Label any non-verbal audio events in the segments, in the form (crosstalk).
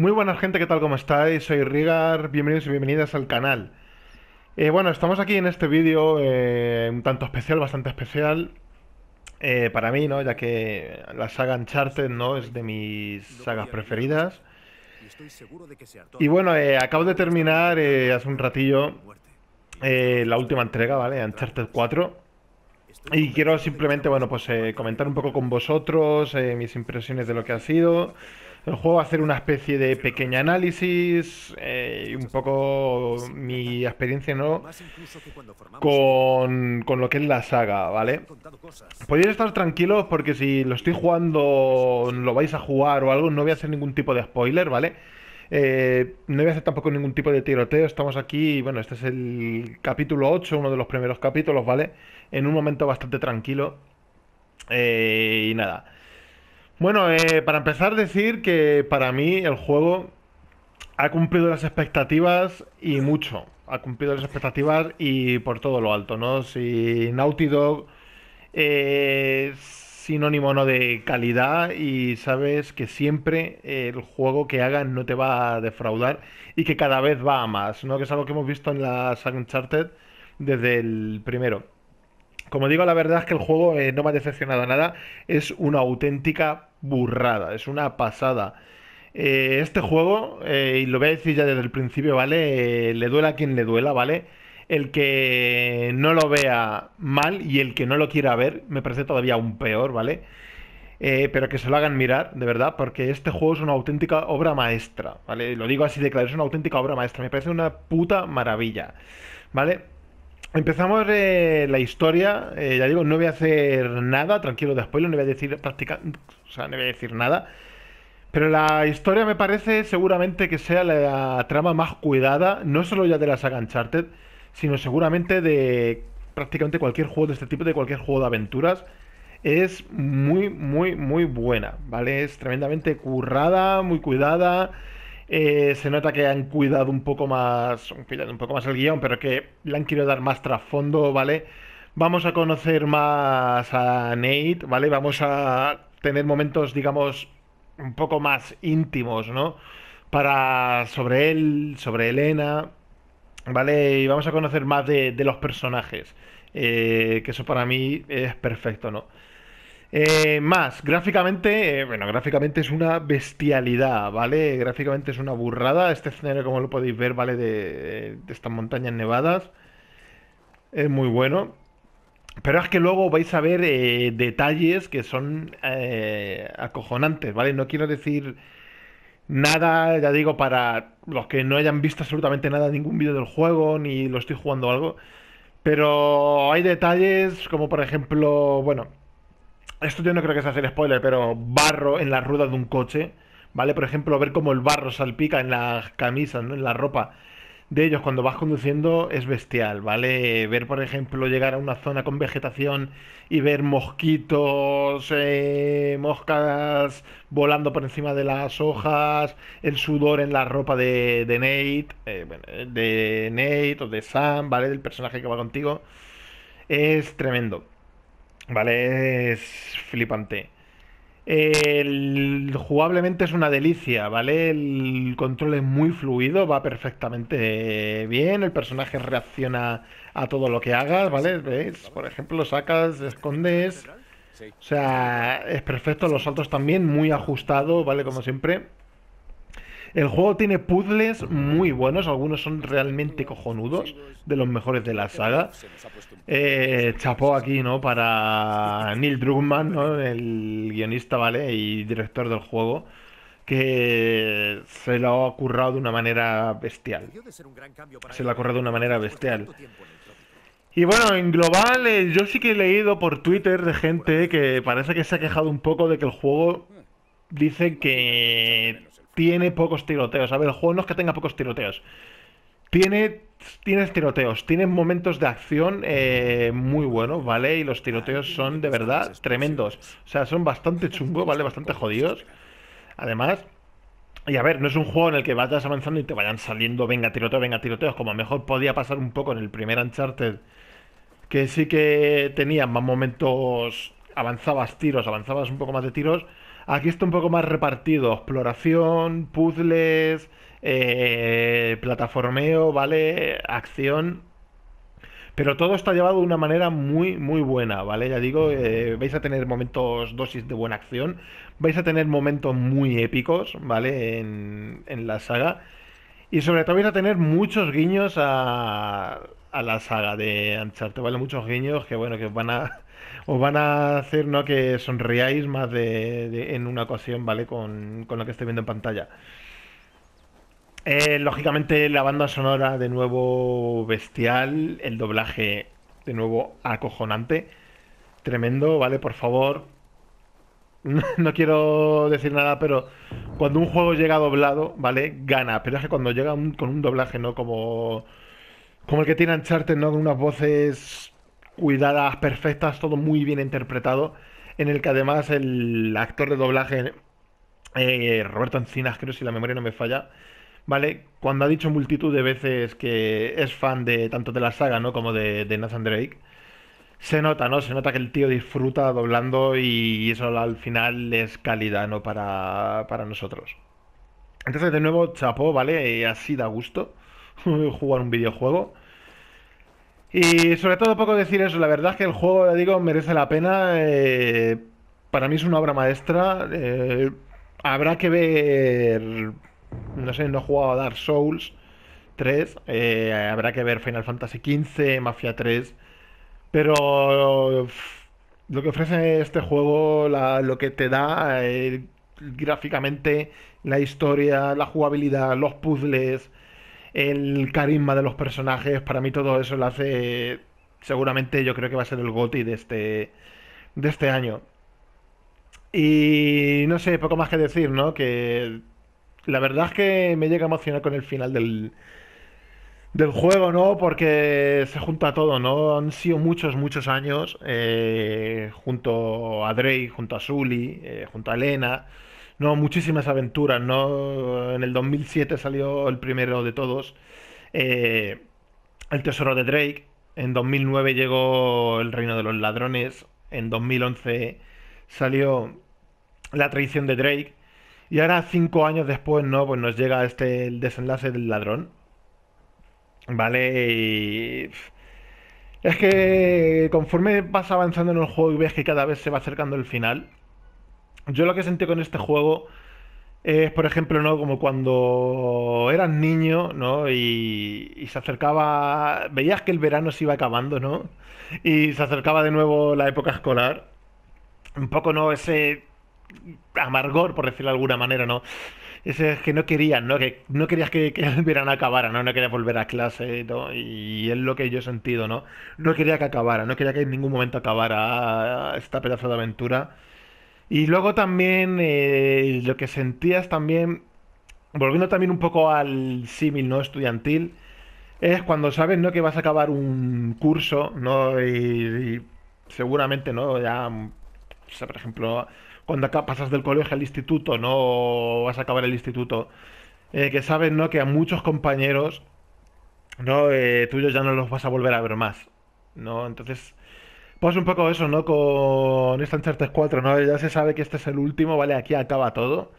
Muy buenas gente, ¿qué tal? ¿Cómo estáis? Soy Rigar, bienvenidos y bienvenidas al canal. Eh, bueno, estamos aquí en este vídeo eh, un tanto especial, bastante especial eh, para mí, ¿no? Ya que la saga Uncharted, ¿no? Es de mis sagas preferidas. Y bueno, acabo de terminar hace un ratillo la última entrega, ¿vale? Uncharted 4. Y quiero simplemente, bueno, pues comentar un poco con vosotros mis impresiones de lo que ha sido el juego, va a hacer una especie de pequeño análisis eh, un poco mi experiencia ¿no? Con, con, lo que es la saga, ¿vale? Podéis estar tranquilos porque si lo estoy jugando, lo vais a jugar o algo, no voy a hacer ningún tipo de spoiler, ¿vale? Eh, no voy a hacer tampoco ningún tipo de tiroteo, estamos aquí, bueno, este es el capítulo 8, uno de los primeros capítulos, ¿vale? En un momento bastante tranquilo. Eh, y nada. Bueno, eh, para empezar decir que para mí el juego ha cumplido las expectativas y mucho. Ha cumplido las expectativas y por todo lo alto, ¿no? Si Naughty Dog es eh, sinónimo no de calidad y sabes que siempre eh, el juego que hagan no te va a defraudar y que cada vez va a más, ¿no? Que es algo que hemos visto en la Uncharted desde el primero. Como digo, la verdad es que el juego no me ha decepcionado nada. Es una auténtica burrada, es una pasada. Eh, este juego, eh, y lo voy a decir ya desde el principio, ¿vale? Eh, le duela a quien le duela, ¿vale? El que no lo vea mal y el que no lo quiera ver, me parece todavía un peor, ¿vale? pero que se lo hagan mirar, de verdad, porque este juego es una auténtica obra maestra, ¿vale? Lo digo así de claro, es una auténtica obra maestra, me parece una puta maravilla, ¿vale? Empezamos eh, la historia, eh, ya digo, no voy a hacer nada, tranquilo de spoiler, no voy a decir práctica, o sea, no voy a decir nada. Pero la historia me parece seguramente que sea la trama más cuidada, no solo ya de la saga Uncharted, sino seguramente de prácticamente cualquier juego de este tipo, de cualquier juego de aventuras. Es muy, muy, muy buena, ¿vale? Es tremendamente currada, muy cuidada. Eh, se nota que han cuidado un poco más. un poco más el guión, pero que le han querido dar más trasfondo, ¿vale? Vamos a conocer más a Nate, ¿vale? Vamos a tener momentos, digamos, un poco más íntimos, ¿no? Para. sobre él, sobre Elena. ¿Vale? Y vamos a conocer más de, los personajes. Eh, que eso para mí es perfecto, ¿no? Eh, más, gráficamente, eh, bueno, gráficamente es una bestialidad, ¿vale? Gráficamente es una burrada. Este escenario, como lo podéis ver, ¿vale? De, estas montañas nevadas. Es muy bueno. Pero es que luego vais a ver eh, detalles que son acojonantes, ¿vale? No quiero decir nada, ya digo, para los que no hayan visto absolutamente nada, ningún vídeo del juego, ni lo estoy jugando algo. Pero hay detalles como por ejemplo, bueno, esto yo no creo que sea hacer spoiler, pero barro en la rueda de un coche, ¿vale? Por ejemplo, ver cómo el barro salpica en las camisas, En la ropa de ellos cuando vas conduciendo es bestial, ¿vale? Ver, por ejemplo, llegar a una zona con vegetación y ver mosquitos, eh, moscas volando por encima de las hojas, el sudor en la ropa de, Nate, eh, de Nate o de Sam, ¿vale? Del personaje que va contigo, es tremendo. ¿vale? Es flipante. El, jugablemente es una delicia, ¿vale? El control es muy fluido, va perfectamente bien, el personaje reacciona a todo lo que hagas, ¿vale? ¿Ves? Por ejemplo, sacas, escondes. O sea, es perfecto, los saltos también, muy ajustado, ¿vale? Como siempre. El juego tiene puzzles muy buenos, algunos son realmente cojonudos, de los mejores de la saga. Eh, chapó aquí, ¿no? Para Neil Druckmann, ¿no? El guionista, ¿vale? Y director del juego que se lo ha currado de una manera bestial. Se lo ha currado de una manera bestial. Y bueno, en global, eh, yo sí que he leído por Twitter de gente que parece que se ha quejado un poco de que el juego dice que tiene pocos tiroteos. A ver, el juego no es que tenga pocos tiroteos. Tiene, tiene tiroteos, tiene momentos de acción eh, muy buenos, ¿vale? Y los tiroteos son de verdad tremendos. O sea, son bastante chungos, ¿vale? Bastante jodidos. Además, y a ver, no es un juego en el que vayas avanzando y te vayan saliendo, venga tiroteo, venga tiroteos, como mejor podía pasar un poco en el primer Uncharted, que sí que tenía más momentos, avanzabas tiros, avanzabas un poco más de tiros, Aquí está un poco más repartido, exploración, puzzles, eh, plataformeo, ¿vale? Acción. Pero todo está llevado de una manera muy, muy buena, ¿vale? Ya digo, eh, vais a tener momentos, dosis de buena acción, vais a tener momentos muy épicos, ¿vale? en la saga. Y sobre todo vais a tener muchos guiños a, a la saga de Uncharted. Vale muchos guiños que bueno, que os van a os van a hacer ¿no? que sonriáis más de, en una ocasión, ¿vale? Con, con lo que estoy viendo en pantalla. Eh, lógicamente la banda sonora de nuevo bestial, el doblaje de nuevo acojonante, tremendo, ¿vale? Por favor, (laughs) no quiero decir nada, pero cuando un juego llega doblado, ¿vale? Gana, pero es que cuando llega con un doblaje, ¿no? Como como el que tiene Uncharted, ¿no? Con unas voces cuidadas, perfectas, todo muy bien interpretado. En el que además el actor de doblaje, eh, Roberto Encinas, creo si la memoria no me falla, ¿vale? Cuando ha dicho multitud de veces que es fan de tanto de la saga, ¿no? Como de, de Nathan Drake, se nota, ¿no? Se nota que el tío disfruta doblando y eso al final es calidad, ¿no? Para, para nosotros. Entonces, de nuevo, chapó, ¿vale? Eh, así da gusto (laughs) jugar un videojuego. Y sobre todo poco decir eso, la verdad es que el juego, ya digo, merece la pena. Eh, para mí es una obra maestra. Eh, habrá que ver... No sé, no he jugado a Dark Souls 3. Eh, habrá que ver Final Fantasy XV, Mafia 3. Pero lo que ofrece este juego, la, lo que te da gráficamente, la historia, la jugabilidad, los puzzles el carisma de los personajes, para mí todo eso lo hace seguramente yo creo que va a ser el GOTI de este, de este año. Y no sé, poco más que decir, ¿no? Que la verdad es que me llega a emocionar con el final del, del juego, ¿no? Porque se junta todo, ¿no? Han sido muchos, muchos años eh, junto a Drake, junto a Sully, eh, junto a Elena. No, muchísimas aventuras, ¿no? En el 2007 salió el primero de todos, eh, El Tesoro de Drake. En 2009 llegó El Reino de los Ladrones. En 2011 salió La Traición de Drake. Y ahora, cinco años después, ¿no? Pues nos llega este el desenlace del ladrón. ¿Vale? Es que conforme vas avanzando en el juego y ves que cada vez se va acercando el final, yo lo que sentí con este juego es, por ejemplo, ¿no? Como cuando eras niño, ¿no? Y, se acercaba. Veías que el verano se iba acabando, ¿no? Y se acercaba de nuevo la época escolar. Un poco, ¿no? Ese amargor, por decirlo de alguna manera, ¿no? Ese es que no querías, ¿no? Que no querías que, el verano acabara, ¿no? No querías volver a clase, ¿no? Y es lo que yo he sentido, ¿no? No quería que acabara, no quería que en ningún momento acabara esta pedazo de aventura y luego también eh, lo que sentías también, volviendo también un poco al símil no estudiantil, es cuando sabes no que vas a acabar un curso, no y, seguramente no ya, mm, por ejemplo, cuando acá pasas del colegio al instituto, no vas a acabar el instituto, eh, que sabes no que a muchos compañeros no eh, tuyos ya no los vas a volver a ver más, no entonces pues un poco eso, ¿no? Con esta Uncharted 4, ¿no? Ya se sabe que este es el último, ¿vale? Aquí acaba todo.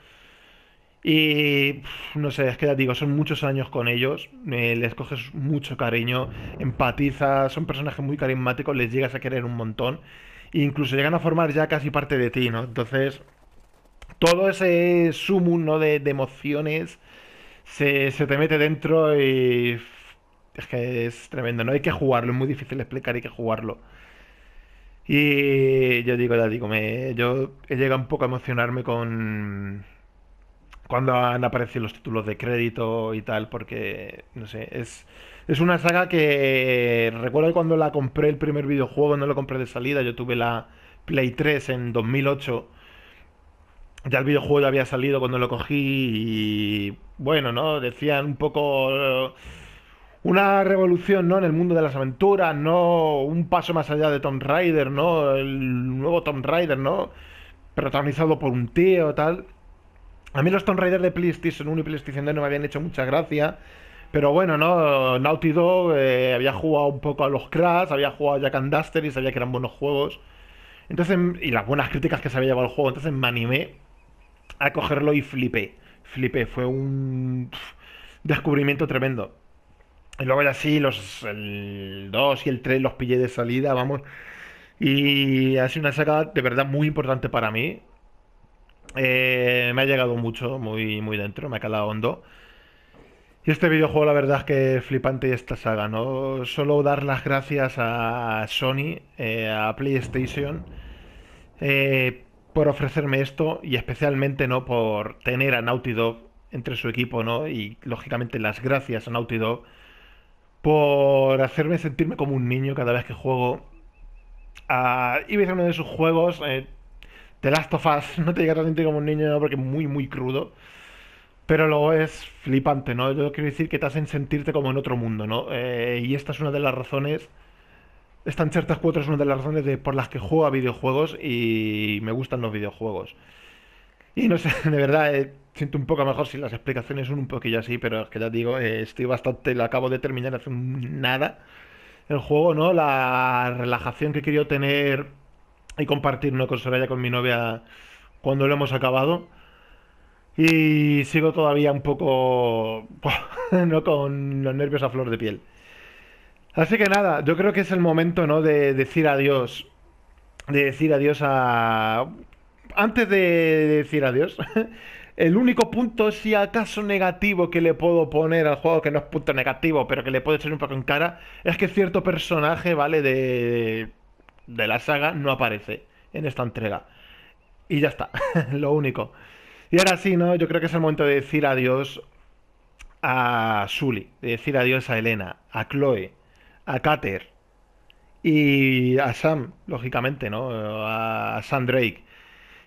Y no sé, es que ya digo, son muchos años con ellos, eh, les coges mucho cariño, empatizas, son personajes muy carismáticos, les llegas a querer un montón, e incluso llegan a formar ya casi parte de ti, ¿no? Entonces, todo ese sumum ¿no? de, emociones se, se, te mete dentro y es que es tremendo, ¿no? Hay que jugarlo, es muy difícil explicar, hay que jugarlo. Y yo digo, ya digo, me, yo he llegado un poco a emocionarme con cuando han aparecido los títulos de crédito y tal, porque, no sé, es, es una saga que recuerdo cuando la compré el primer videojuego, no lo compré de salida, yo tuve la Play 3 en 2008 ya el videojuego ya había salido cuando lo cogí y bueno, ¿no? Decían un poco una revolución ¿no? en el mundo de las aventuras, ¿no? Un paso más allá de Tom Raider, ¿no? El nuevo Tom Raider, ¿no? Protagonizado por un tío, tal. A mí los Tomb Raider de PlayStation 1 y PlayStation 2 no me habían hecho mucha gracia. Pero bueno, ¿no? Naughty Dog eh, había jugado un poco a los Crash, había jugado a Jack and Duster y sabía que eran buenos juegos. Entonces, y las buenas críticas que se había llevado al juego. Entonces me animé a cogerlo y flipé. Flipé. Fue un descubrimiento tremendo. Y luego ya sí, los, el 2 y el 3 los pillé de salida, vamos. Y ha sido una saga de verdad muy importante para mí. Eh, me ha llegado mucho, muy, muy dentro, me ha calado hondo. Y este videojuego, la verdad es que es flipante esta saga, ¿no? Solo dar las gracias a Sony, eh, a PlayStation, eh, por ofrecerme esto y especialmente, ¿no? Por tener a Naughty Dog entre su equipo, ¿no? Y lógicamente las gracias a Naughty Dog por hacerme sentirme como un niño cada vez que juego. A... y uno de sus juegos, eh, The Last of Us, (laughs) no te llega a sentir como un niño porque es muy, muy crudo. Pero luego es flipante, ¿no? Yo quiero decir que te hacen sentirte como en otro mundo, ¿no? Eh, y esta es una de las razones. están ciertas cuatro es una de las razones de, por las que juego a videojuegos y me gustan los videojuegos. Y no sé, (laughs) de verdad, eh, siento un poco mejor si las explicaciones son un poquillo así, pero es que ya digo, eh, estoy bastante, lo acabo de terminar hace nada el juego, ¿no? La relajación que quería tener y compartir ¿no? con Soraya con mi novia cuando lo hemos acabado. Y sigo todavía un poco (laughs) ¿no? con los nervios a flor de piel. Así que nada, yo creo que es el momento, ¿no? De decir adiós. De decir adiós a. Antes de decir adiós. (laughs) El único punto, si acaso negativo, que le puedo poner al juego, que no es punto negativo, pero que le puede echar un poco en cara, es que cierto personaje, ¿vale? De, de la saga no aparece en esta entrega. Y ya está, (laughs) lo único. Y ahora sí, ¿no? Yo creo que es el momento de decir adiós a Sully, de decir adiós a Elena, a Chloe, a Cater y a Sam, lógicamente, ¿no? A Sam Drake.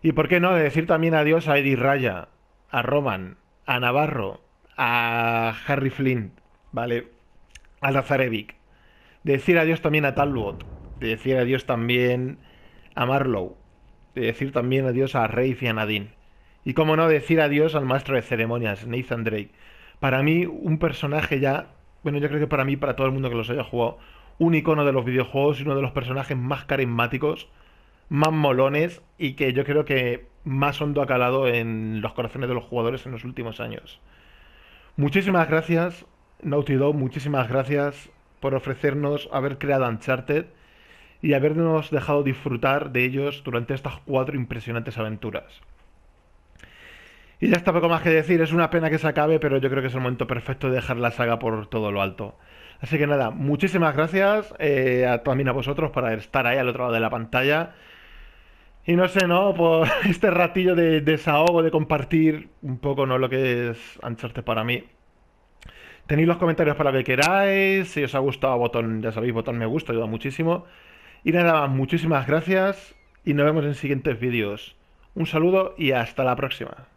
Y por qué no, de decir también adiós a Eddie Raya, a Roman, a Navarro, a Harry Flynn, ¿vale? A Lazarevic. decir adiós también a Talbot. decir adiós también a Marlowe. decir también adiós a Rafe y a Nadine. Y cómo no, decir adiós al maestro de ceremonias, Nathan Drake. Para mí, un personaje ya. Bueno, yo creo que para mí, para todo el mundo que los haya jugado, un icono de los videojuegos y uno de los personajes más carismáticos más molones y que yo creo que más hondo ha calado en los corazones de los jugadores en los últimos años. Muchísimas gracias, Naughty Dog, muchísimas gracias por ofrecernos haber creado Uncharted y habernos dejado disfrutar de ellos durante estas cuatro impresionantes aventuras. Y ya está poco más que decir, es una pena que se acabe, pero yo creo que es el momento perfecto de dejar la saga por todo lo alto. Así que nada, muchísimas gracias eh, también a vosotros para estar ahí al otro lado de la pantalla y no sé, ¿no? Por (laughs) este ratillo de desahogo, de compartir un poco, ¿no? Lo que es Ancharte para mí. Tenéis los comentarios para que queráis. Si os ha gustado, botón, ya sabéis, botón me gusta, ayuda muchísimo. Y nada más, muchísimas gracias y nos vemos en siguientes vídeos. Un saludo y hasta la próxima.